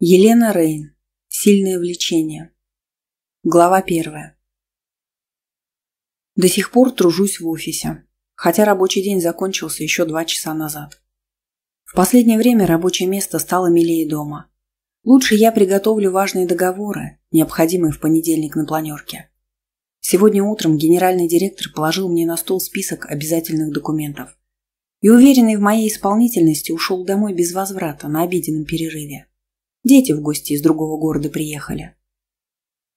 Елена Рейн. Сильное влечение. Глава первая. До сих пор тружусь в офисе, хотя рабочий день закончился еще два часа назад. В последнее время рабочее место стало милее дома. Лучше я приготовлю важные договоры, необходимые в понедельник на планерке. Сегодня утром генеральный директор положил мне на стол список обязательных документов и, уверенный в моей исполнительности, ушел домой без возврата на обеденном перерыве. Дети в гости из другого города приехали.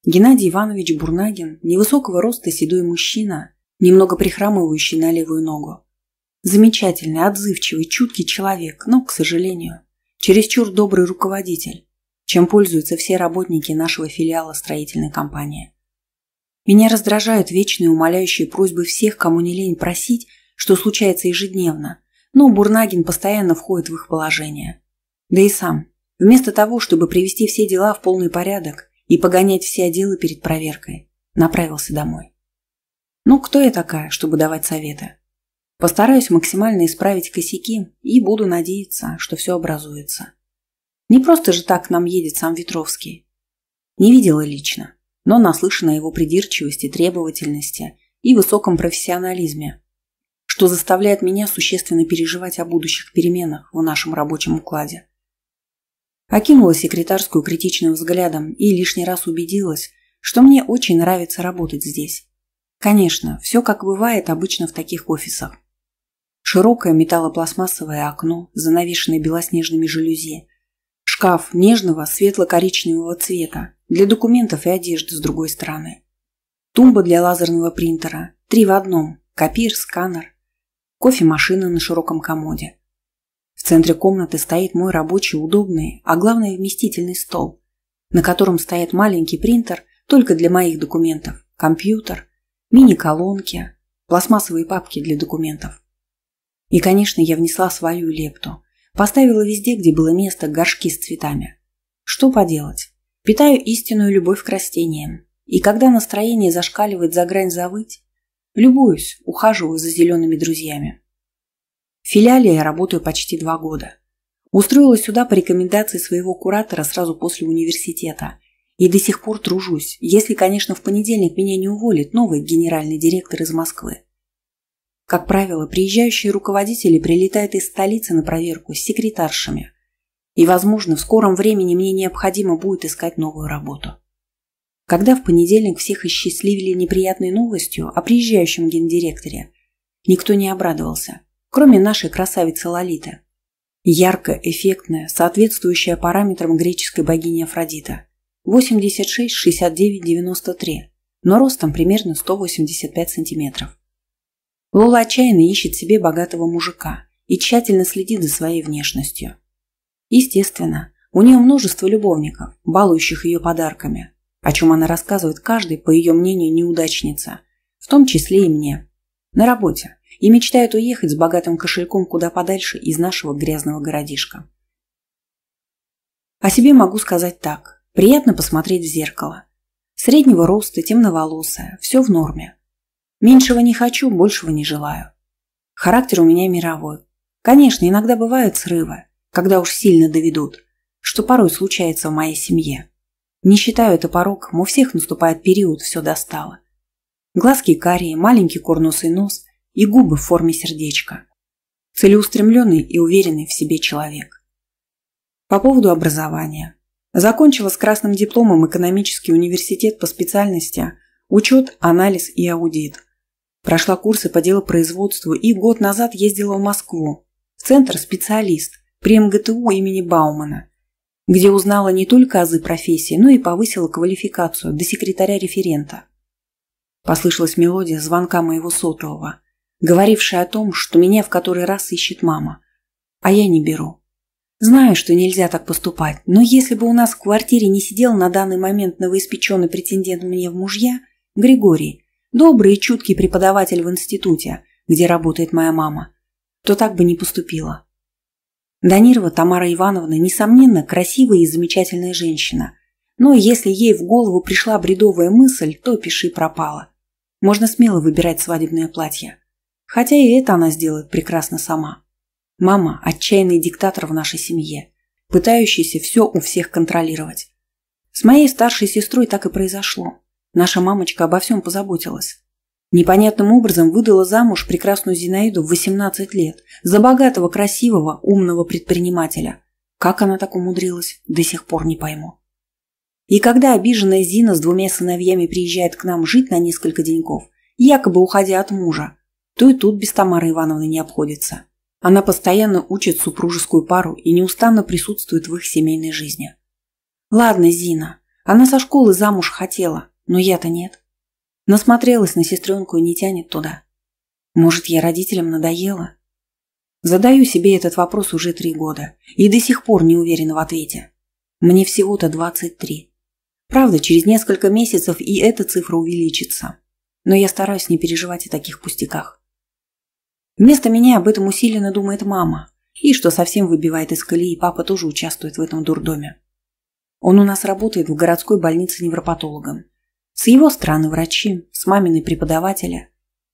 Геннадий Иванович Бурнагин, невысокого роста седой мужчина, немного прихрамывающий на левую ногу. Замечательный, отзывчивый, чуткий человек, но, к сожалению, чересчур добрый руководитель, чем пользуются все работники нашего филиала строительной компании. Меня раздражают вечные умоляющие просьбы всех, кому не лень просить, что случается ежедневно, но Бурнагин постоянно входит в их положение. Да и сам Вместо того, чтобы привести все дела в полный порядок и погонять все отделы перед проверкой, направился домой. Ну, кто я такая, чтобы давать советы? Постараюсь максимально исправить косяки и буду надеяться, что все образуется. Не просто же так к нам едет сам Ветровский. Не видела лично, но наслышана о его придирчивости, требовательности и высоком профессионализме, что заставляет меня существенно переживать о будущих переменах в нашем рабочем укладе. Окинула секретарскую критичным взглядом и лишний раз убедилась, что мне очень нравится работать здесь. Конечно, все как бывает обычно в таких офисах. Широкое металлопластмассовое окно, занавешенное белоснежными жалюзи. Шкаф нежного светло-коричневого цвета для документов и одежды с другой стороны. Тумба для лазерного принтера. Три в одном. Копир, сканер. Кофемашина на широком комоде. В центре комнаты стоит мой рабочий удобный, а главное вместительный стол, на котором стоит маленький принтер только для моих документов, компьютер, мини-колонки, пластмассовые папки для документов. И, конечно, я внесла свою лепту. Поставила везде, где было место, горшки с цветами. Что поделать? Питаю истинную любовь к растениям. И когда настроение зашкаливает за грань завыть, любуюсь, ухаживаю за зелеными друзьями. В филиале я работаю почти два года. Устроилась сюда по рекомендации своего куратора сразу после университета. И до сих пор тружусь, если, конечно, в понедельник меня не уволит новый генеральный директор из Москвы. Как правило, приезжающие руководители прилетают из столицы на проверку с секретаршами. И, возможно, в скором времени мне необходимо будет искать новую работу. Когда в понедельник всех исчастливили неприятной новостью о приезжающем гендиректоре, никто не обрадовался – кроме нашей красавицы Лолиты. Яркая, эффектная, соответствующая параметрам греческой богини Афродита. 86, 69, 93, но ростом примерно 185 сантиметров. Лола отчаянно ищет себе богатого мужика и тщательно следит за своей внешностью. Естественно, у нее множество любовников, балующих ее подарками, о чем она рассказывает каждой, по ее мнению, неудачница, в том числе и мне. На работе, и мечтают уехать с богатым кошельком куда подальше из нашего грязного городишка. О себе могу сказать так. Приятно посмотреть в зеркало. Среднего роста, темноволосая, все в норме. Меньшего не хочу, большего не желаю. Характер у меня мировой. Конечно, иногда бывают срывы, когда уж сильно доведут, что порой случается в моей семье. Не считаю это пороком, у всех наступает период «все достало». Глазки карие, маленький курносый нос, и губы в форме сердечка. Целеустремленный и уверенный в себе человек. По поводу образования. Закончила с красным дипломом экономический университет по специальности учет, анализ и аудит. Прошла курсы по делопроизводству и год назад ездила в Москву, в центр «Специалист» при МГТУ имени Баумана, где узнала не только азы профессии, но и повысила квалификацию до секретаря-референта. Послышалась мелодия звонка моего сотового – Говорившая о том, что меня в который раз ищет мама. А я не беру. Знаю, что нельзя так поступать, но если бы у нас в квартире не сидел на данный момент новоиспеченный претендент мне в мужья, Григорий, добрый и чуткий преподаватель в институте, где работает моя мама, то так бы не поступила. Данирова Тамара Ивановна, несомненно, красивая и замечательная женщина. Но если ей в голову пришла бредовая мысль, то пиши пропала. Можно смело выбирать свадебное платье. Хотя и это она сделает прекрасно сама. Мама – отчаянный диктатор в нашей семье, пытающийся все у всех контролировать. С моей старшей сестрой так и произошло. Наша мамочка обо всем позаботилась. Непонятным образом выдала замуж прекрасную Зинаиду в 18 лет за богатого, красивого, умного предпринимателя. Как она так умудрилась, до сих пор не пойму. И когда обиженная Зина с двумя сыновьями приезжает к нам жить на несколько деньков, якобы уходя от мужа, то и тут без Тамары Ивановны не обходится. Она постоянно учит супружескую пару и неустанно присутствует в их семейной жизни. Ладно, Зина, она со школы замуж хотела, но я-то нет. Насмотрелась на сестренку и не тянет туда. Может, я родителям надоела? Задаю себе этот вопрос уже три года и до сих пор не уверена в ответе. Мне всего-то 23. Правда, через несколько месяцев и эта цифра увеличится. Но я стараюсь не переживать о таких пустяках. Вместо меня об этом усиленно думает мама. И что совсем выбивает из колеи, папа тоже участвует в этом дурдоме. Он у нас работает в городской больнице невропатологом. С его стороны врачи, с маминой преподавателя.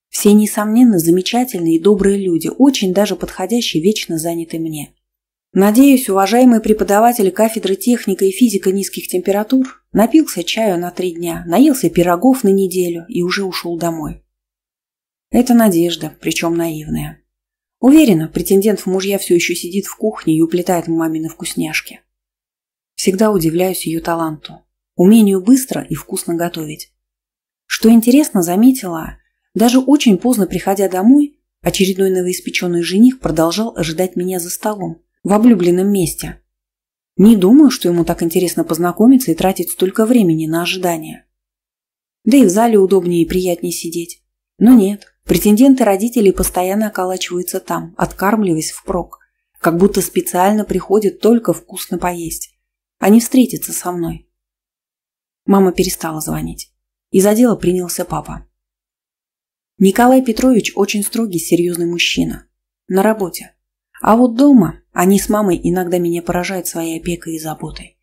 Все, несомненно, замечательные и добрые люди, очень даже подходящие, вечно заняты мне. Надеюсь, уважаемый преподаватель кафедры техника и физика низких температур напился чаю на три дня, наелся пирогов на неделю и уже ушел домой. Это надежда, причем наивная. Уверена, претендент в мужья все еще сидит в кухне и уплетает мамины вкусняшки. Всегда удивляюсь ее таланту, умению быстро и вкусно готовить. Что интересно, заметила, даже очень поздно приходя домой, очередной новоиспеченный жених продолжал ожидать меня за столом, в облюбленном месте. Не думаю, что ему так интересно познакомиться и тратить столько времени на ожидание. Да и в зале удобнее и приятнее сидеть. Но нет, Претенденты родителей постоянно околачиваются там, откармливаясь впрок, как будто специально приходят только вкусно поесть. Они встретятся со мной. Мама перестала звонить. И за дело принялся папа. Николай Петрович очень строгий, серьезный мужчина. На работе. А вот дома они с мамой иногда меня поражают своей опекой и заботой.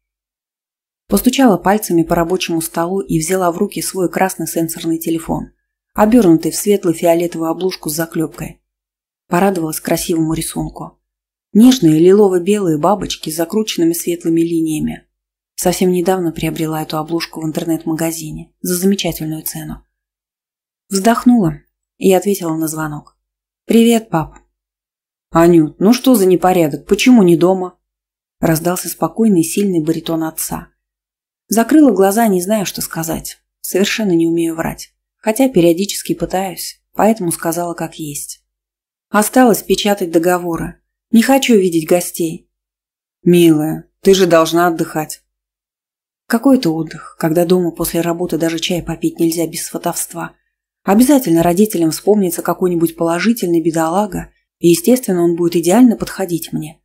Постучала пальцами по рабочему столу и взяла в руки свой красный сенсорный телефон обернутый в светлую фиолетовую обложку с заклепкой. Порадовалась красивому рисунку. Нежные лилово-белые бабочки с закрученными светлыми линиями. Совсем недавно приобрела эту обложку в интернет-магазине за замечательную цену. Вздохнула и ответила на звонок. «Привет, пап». «Анют, ну что за непорядок? Почему не дома?» Раздался спокойный и сильный баритон отца. Закрыла глаза, не зная, что сказать. Совершенно не умею врать хотя периодически пытаюсь, поэтому сказала как есть. Осталось печатать договоры. Не хочу видеть гостей. Милая, ты же должна отдыхать. Какой то отдых, когда дома после работы даже чай попить нельзя без сватовства. Обязательно родителям вспомнится какой-нибудь положительный бедолага, и, естественно, он будет идеально подходить мне.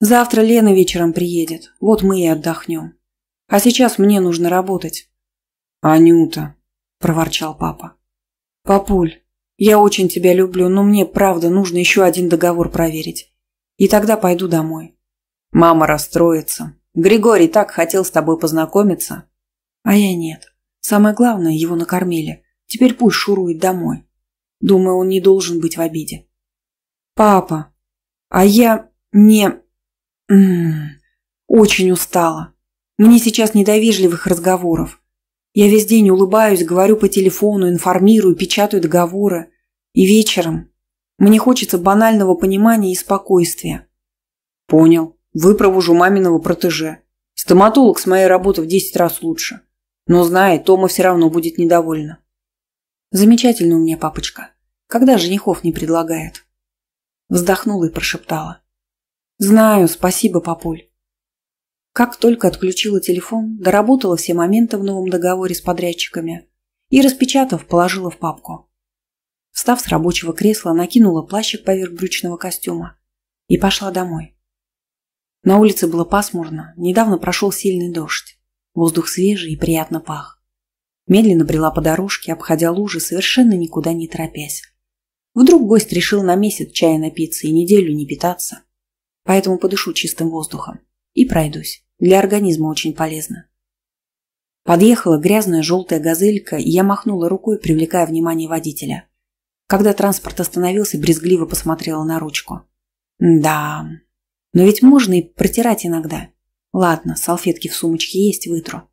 Завтра Лена вечером приедет, вот мы и отдохнем. А сейчас мне нужно работать. Анюта, проворчал папа. «Папуль, я очень тебя люблю, но мне, правда, нужно еще один договор проверить. И тогда пойду домой». Мама расстроится. «Григорий так хотел с тобой познакомиться». «А я нет. Самое главное, его накормили. Теперь пусть шурует домой. Думаю, он не должен быть в обиде». «Папа, а я не... М -м -м, очень устала. Мне сейчас не до вежливых разговоров. Я весь день улыбаюсь, говорю по телефону, информирую, печатаю договоры. И вечером мне хочется банального понимания и спокойствия. Понял. Выпровожу маминого протеже. Стоматолог с моей работы в 10 раз лучше. Но зная, Тома все равно будет недовольна. Замечательно у меня папочка. Когда женихов не предлагает? Вздохнула и прошептала. Знаю, спасибо, папуль. Как только отключила телефон, доработала все моменты в новом договоре с подрядчиками и, распечатав, положила в папку. Встав с рабочего кресла, накинула плащик поверх брючного костюма и пошла домой. На улице было пасмурно, недавно прошел сильный дождь. Воздух свежий и приятно пах. Медленно брела по дорожке, обходя лужи, совершенно никуда не торопясь. Вдруг гость решил на месяц чая напиться и неделю не питаться. Поэтому подышу чистым воздухом. И пройдусь. Для организма очень полезно. Подъехала грязная желтая газелька, и я махнула рукой, привлекая внимание водителя. Когда транспорт остановился, брезгливо посмотрела на ручку. Да, но ведь можно и протирать иногда. Ладно, салфетки в сумочке есть, вытру.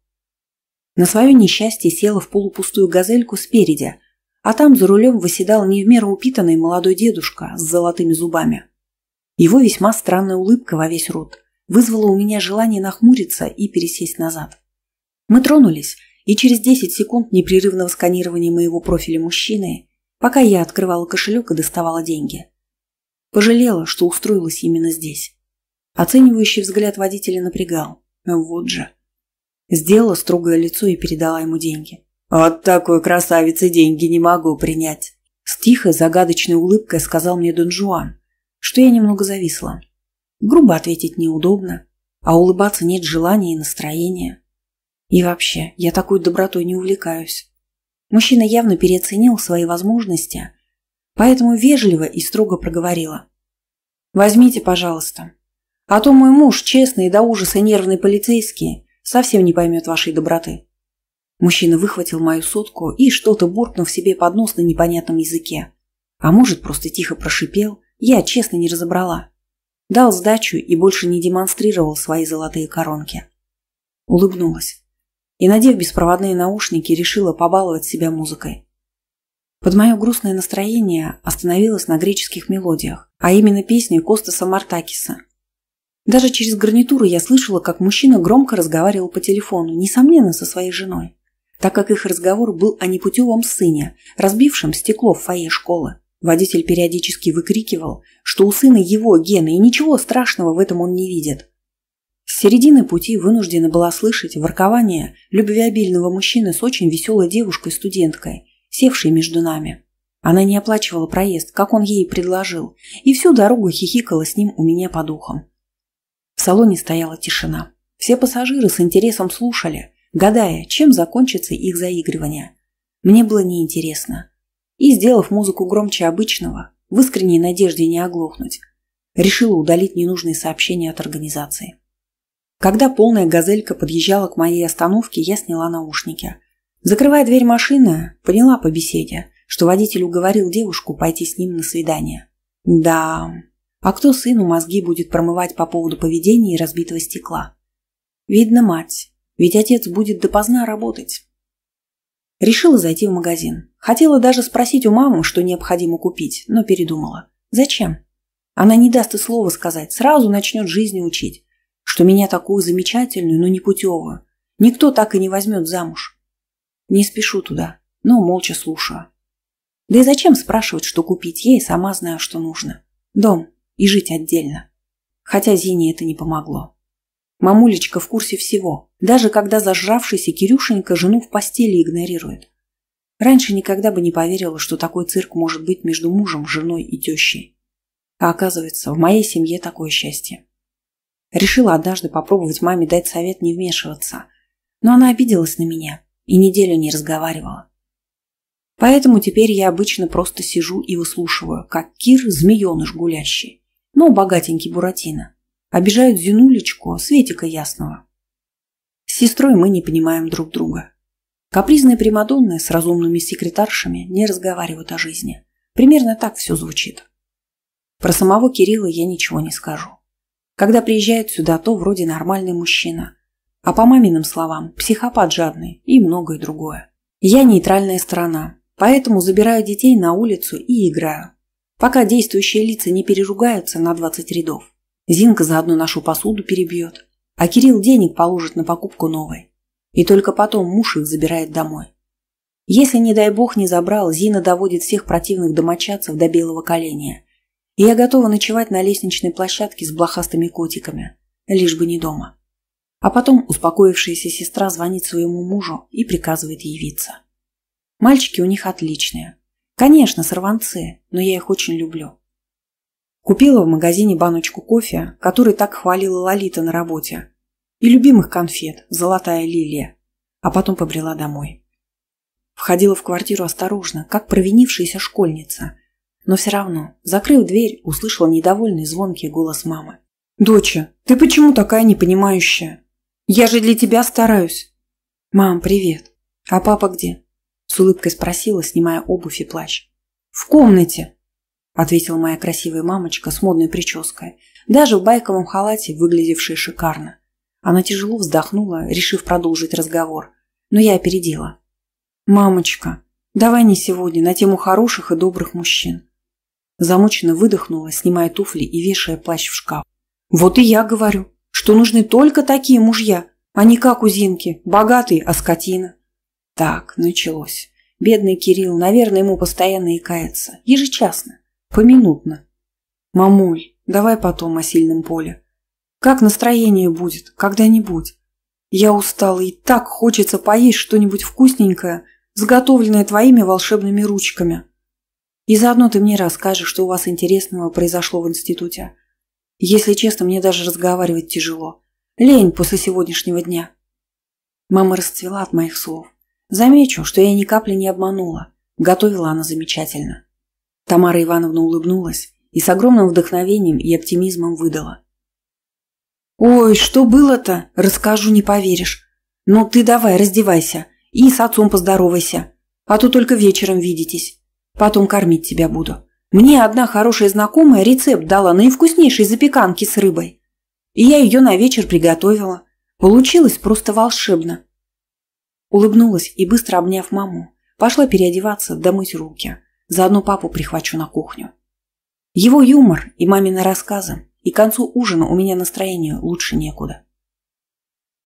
На свое несчастье села в полупустую газельку спереди, а там за рулем выседал не в меру упитанный молодой дедушка с золотыми зубами. Его весьма странная улыбка во весь рот – вызвало у меня желание нахмуриться и пересесть назад. Мы тронулись, и через 10 секунд непрерывного сканирования моего профиля мужчины, пока я открывала кошелек и доставала деньги. Пожалела, что устроилась именно здесь. Оценивающий взгляд водителя напрягал. Вот же. Сделала строгое лицо и передала ему деньги. «От такой красавицы деньги не могу принять!» С тихой, загадочной улыбкой сказал мне Дон Жуан, что я немного зависла. Грубо ответить неудобно, а улыбаться нет желания и настроения. И вообще, я такой добротой не увлекаюсь. Мужчина явно переоценил свои возможности, поэтому вежливо и строго проговорила. «Возьмите, пожалуйста. А то мой муж, честный до ужаса нервный полицейский, совсем не поймет вашей доброты». Мужчина выхватил мою сотку и, что-то буркнув себе под нос на непонятном языке, а может, просто тихо прошипел, я честно не разобрала дал сдачу и больше не демонстрировал свои золотые коронки. Улыбнулась. И, надев беспроводные наушники, решила побаловать себя музыкой. Под мое грустное настроение остановилось на греческих мелодиях, а именно песне Костаса Мартакиса. Даже через гарнитуру я слышала, как мужчина громко разговаривал по телефону, несомненно, со своей женой, так как их разговор был о непутевом сыне, разбившем стекло в фойе школы. Водитель периодически выкрикивал, что у сына его гены, и ничего страшного в этом он не видит. С середины пути вынуждена была слышать воркование любвеобильного мужчины с очень веселой девушкой-студенткой, севшей между нами. Она не оплачивала проезд, как он ей предложил, и всю дорогу хихикала с ним у меня под ухом. В салоне стояла тишина. Все пассажиры с интересом слушали, гадая, чем закончится их заигрывание. Мне было неинтересно и, сделав музыку громче обычного, в искренней надежде не оглохнуть, решила удалить ненужные сообщения от организации. Когда полная газелька подъезжала к моей остановке, я сняла наушники. Закрывая дверь машины, поняла по беседе, что водитель уговорил девушку пойти с ним на свидание. Да, а кто сыну мозги будет промывать по поводу поведения и разбитого стекла? Видно, мать, ведь отец будет допоздна работать. Решила зайти в магазин. Хотела даже спросить у мамы, что необходимо купить, но передумала. Зачем? Она не даст и слова сказать, сразу начнет жизни учить, что меня такую замечательную, но не путевую, Никто так и не возьмет замуж. Не спешу туда, но молча слушаю. Да и зачем спрашивать, что купить, ей, сама знаю, что нужно. Дом и жить отдельно. Хотя Зине это не помогло. Мамулечка в курсе всего, даже когда зажравшийся Кирюшенька жену в постели игнорирует. Раньше никогда бы не поверила, что такой цирк может быть между мужем, женой и тещей. А оказывается, в моей семье такое счастье. Решила однажды попробовать маме дать совет не вмешиваться, но она обиделась на меня и неделю не разговаривала. Поэтому теперь я обычно просто сижу и выслушиваю, как Кир змееныш гулящий, но богатенький Буратино. Обижают Зинулечку, Светика Ясного. С сестрой мы не понимаем друг друга. Капризные примадонны с разумными секретаршами не разговаривают о жизни. Примерно так все звучит. Про самого Кирилла я ничего не скажу. Когда приезжает сюда, то вроде нормальный мужчина. А по маминым словам, психопат жадный и многое другое. Я нейтральная сторона, поэтому забираю детей на улицу и играю. Пока действующие лица не переругаются на 20 рядов. Зинка заодно нашу посуду перебьет, а Кирилл денег положит на покупку новой. И только потом муж их забирает домой. Если, не дай бог, не забрал, Зина доводит всех противных домочадцев до белого коленя. И я готова ночевать на лестничной площадке с блохастыми котиками, лишь бы не дома. А потом успокоившаяся сестра звонит своему мужу и приказывает явиться. Мальчики у них отличные. Конечно, сорванцы, но я их очень люблю. Купила в магазине баночку кофе, который так хвалила Лолита на работе, и любимых конфет «Золотая лилия», а потом побрела домой. Входила в квартиру осторожно, как провинившаяся школьница. Но все равно, закрыв дверь, услышала недовольный звонкий голос мамы. «Доча, ты почему такая непонимающая? Я же для тебя стараюсь!» «Мам, привет! А папа где?» С улыбкой спросила, снимая обувь и плащ. «В комнате!» ответила моя красивая мамочка с модной прической, даже в байковом халате, выглядевшей шикарно. Она тяжело вздохнула, решив продолжить разговор. Но я опередила. «Мамочка, давай не сегодня, на тему хороших и добрых мужчин». Замученно выдохнула, снимая туфли и вешая плащ в шкаф. «Вот и я говорю, что нужны только такие мужья, а не как у Зинки, богатые, а скотина». Так, началось. Бедный Кирилл, наверное, ему постоянно икается. Ежечасно. Поминутно. «Мамуль, давай потом о сильном поле. Как настроение будет? Когда-нибудь? Я устала и так хочется поесть что-нибудь вкусненькое, сготовленное твоими волшебными ручками. И заодно ты мне расскажешь, что у вас интересного произошло в институте. Если честно, мне даже разговаривать тяжело. Лень после сегодняшнего дня. Мама расцвела от моих слов. Замечу, что я ни капли не обманула. Готовила она замечательно. Тамара Ивановна улыбнулась и с огромным вдохновением и оптимизмом выдала – «Ой, что было-то? Расскажу, не поверишь. Но ну ты давай, раздевайся. И с отцом поздоровайся. А то только вечером видитесь. Потом кормить тебя буду. Мне одна хорошая знакомая рецепт дала наивкуснейшей запеканки с рыбой. И я ее на вечер приготовила. Получилось просто волшебно». Улыбнулась и, быстро обняв маму, пошла переодеваться, домыть руки. Заодно папу прихвачу на кухню. Его юмор и мамины рассказы и к концу ужина у меня настроение лучше некуда.